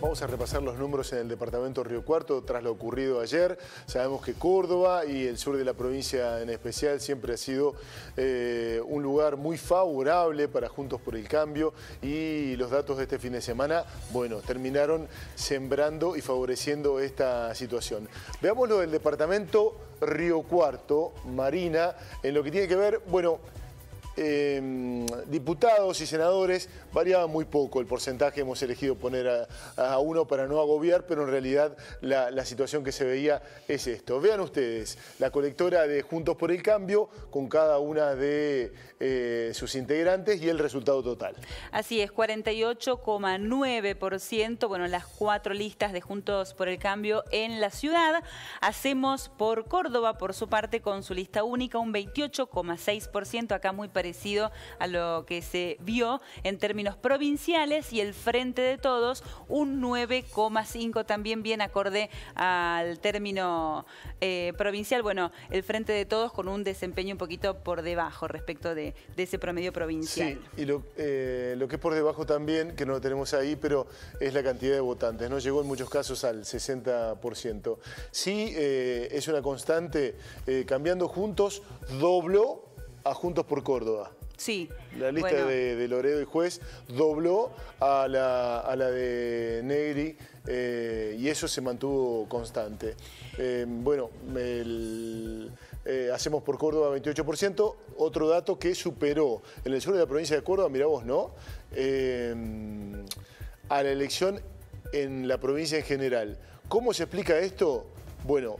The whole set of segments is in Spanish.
Vamos a repasar los números en el departamento Río Cuarto tras lo ocurrido ayer. Sabemos que Córdoba y el sur de la provincia en especial siempre ha sido eh, un lugar muy favorable para Juntos por el Cambio y los datos de este fin de semana, bueno, terminaron sembrando y favoreciendo esta situación. Veamos lo del departamento Río Cuarto, Marina, en lo que tiene que ver, bueno, Em, diputados y senadores, variaba muy poco el porcentaje, hemos elegido poner a, uno para no agobiar, pero en realidad la, situación que se veía es esto. Vean ustedes, la colectora de Juntos por el Cambio con cada una de eh, sus integrantes y el resultado total. Así es, 48,9%, bueno, las cuatro listas de Juntos por el Cambio en la ciudad. Hacemos por Córdoba, por su parte, con su lista única, un 28,6%, acá muy parecido parecido a lo que se vio en términos provinciales y el Frente de Todos un 9,5 también bien acorde al término eh, provincial. Bueno, el Frente de Todos con un desempeño un poquito por debajo respecto de, ese promedio provincial. Sí, y eh, lo, que es por debajo también, que no lo tenemos ahí, pero es la cantidad de votantes, ¿no? Llegó en muchos casos al 60%. Sí, eh, es una constante, cambiando juntos, dobló a Juntos por Córdoba. Sí. La lista de, Loredo y Juez dobló a la, de Negri eh, y eso se mantuvo constante. Eh, bueno, eh, hacemos por Córdoba 28%, otro dato que superó en el sur de la provincia de Córdoba, Mira vos, ¿no? a la elección en la provincia en general. ¿Cómo se explica esto? Bueno,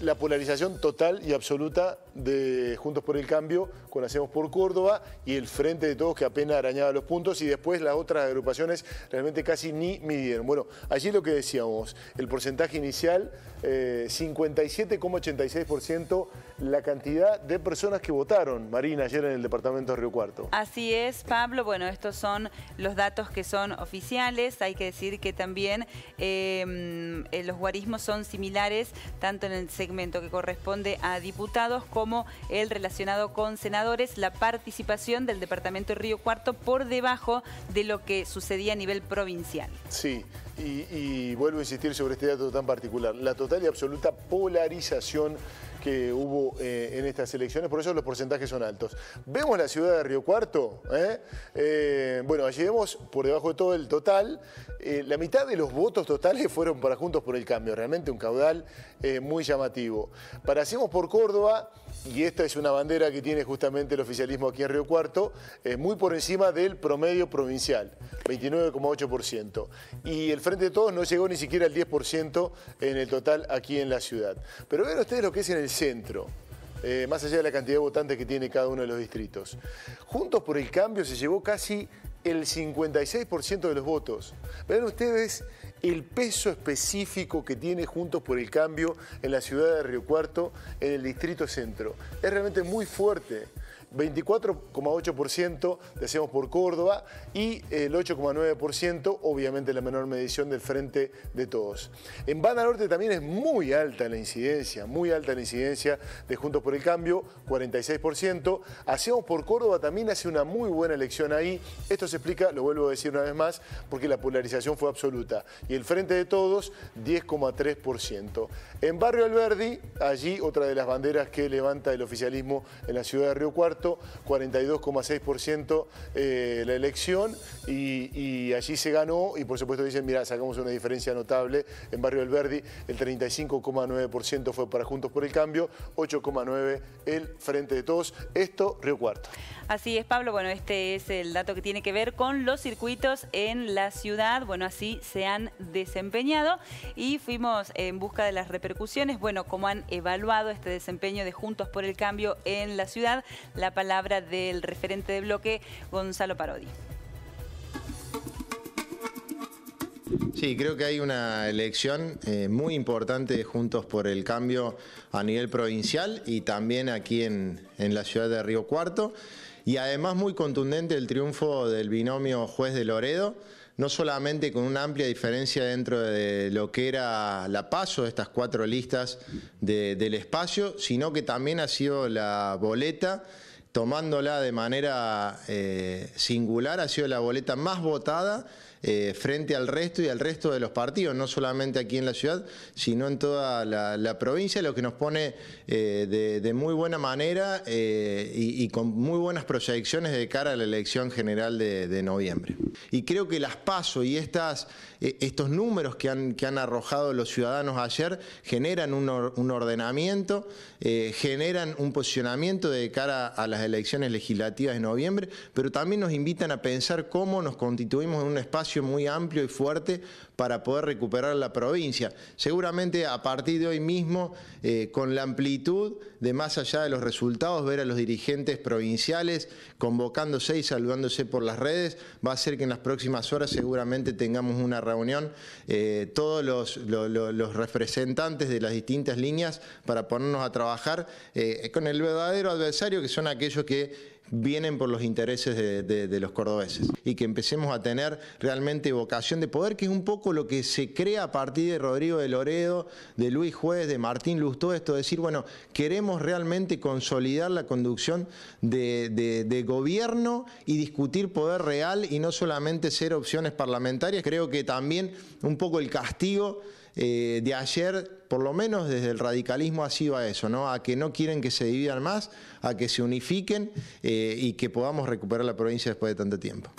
la polarización total y absoluta de Juntos por el Cambio con Hacemos por Córdoba y el Frente de Todos que apenas arañaba los puntos y después las otras agrupaciones realmente casi ni midieron. Bueno, allí lo que decíamos, el porcentaje inicial, 57,86% eh, la cantidad de personas que votaron, Marina, ayer en el departamento de Río Cuarto. Así es, Pablo. Bueno, estos son los datos que son oficiales. Hay que decir que también eh, eh, los guarismos son similares tanto en el que corresponde a diputados como el relacionado con senadores, la participación del departamento Río Cuarto por debajo de lo que sucedía a nivel provincial. Sí, y vuelvo a insistir sobre este dato tan particular, la total y absoluta polarización que hubo eh, en estas elecciones, por eso los porcentajes son altos. Vemos la ciudad de Río Cuarto, ¿eh? Eh, bueno, allí vemos por debajo de todo el total, la mitad de los votos totales fueron para Juntos por el Cambio, realmente un caudal muy llamativo. Para Hacemos por Córdoba, y esta es una bandera que tiene justamente el oficialismo aquí en Río Cuarto, eh, muy por encima del promedio provincial, 29,8%. Y el Frente de Todos no llegó ni siquiera al 10% en el total aquí en la ciudad. Pero vean ustedes lo que es en el centro. Eh, más allá de la cantidad de votantes que tiene cada uno de los distritos. Juntos por el Cambio se llevó casi el 56% de los votos. Vean ustedes el peso específico que tiene Juntos por el Cambio en la ciudad de Río Cuarto, en el distrito centro. Es realmente muy fuerte. 24,8% Hacemos por Córdoba y el 8,9% obviamente la menor medición del frente de todos. En Banda Norte también es muy alta la incidencia, muy alta la incidencia de Juntos por el Cambio, 46%. Hacemos por Córdoba también hace una muy buena elección ahí. Esto se explica, lo vuelvo a decir una vez más, porque la polarización fue absoluta. Y el frente de todos, 10,3%. En Barrio Alberdi, allí otra de las banderas que levanta el oficialismo en la ciudad de Río Cuarto, 42,6% eh, la elección y, allí se ganó y por supuesto dicen, mira, sacamos una diferencia notable en Barrio del Verdi, el 35,9% fue para Juntos por el Cambio, 8,9% el Frente de Todos, esto Río Cuarto. Así es, Pablo, bueno, este es el dato que tiene que ver con los circuitos en la ciudad, bueno, así se han desempeñado y fuimos en busca de las repercusiones, bueno, cómo han evaluado este desempeño de Juntos por el Cambio en la ciudad. La palabra del referente de bloque, Gonzalo Parodi. Sí, creo que hay una elección eh, muy importante juntos por el cambio a nivel provincial y también aquí en, en la ciudad de Río Cuarto. Y además muy contundente el triunfo del binomio juez de Loredo, no solamente con una amplia diferencia dentro de lo que era la paso de estas cuatro listas del espacio, sino que también ha sido la boleta tomándola de manera eh, singular, ha sido la boleta más votada eh, frente al resto y al resto de los partidos, no solamente aquí en la ciudad, sino en toda la, provincia, lo que nos pone eh, de, muy buena manera eh, y, con muy buenas proyecciones de cara a la elección general de, noviembre. Y creo que las pasos y estas, estos números que han, que han arrojado los ciudadanos ayer generan un ordenamiento, generan un posicionamiento de cara a las elecciones legislativas de noviembre, pero también nos invitan a pensar cómo nos constituimos en un espacio muy amplio y fuerte para poder recuperar la provincia. Seguramente a partir de hoy mismo, eh, con la amplitud de más allá de los resultados, ver a los dirigentes provinciales convocándose y saludándose por las redes, va a ser que en las próximas horas seguramente tengamos una reunión eh, todos los, representantes de las distintas líneas para ponernos a trabajar eh, con el verdadero adversario que son aquellos que vienen por los intereses de, los cordobeses y que empecemos a tener realmente vocación de poder, que es un poco lo que se crea a partir de Rodrigo de Loredo, de Luis Juez, de Martín Lustó, esto decir, bueno, queremos realmente consolidar la conducción de gobierno y discutir poder real y no solamente ser opciones parlamentarias. Creo que también un poco el castigo eh, de ayer, por lo menos desde el radicalismo, sido a eso, ¿no? A que no quieren que se dividan más, a que se unifiquen eh, y que podamos recuperar la provincia después de tanto tiempo.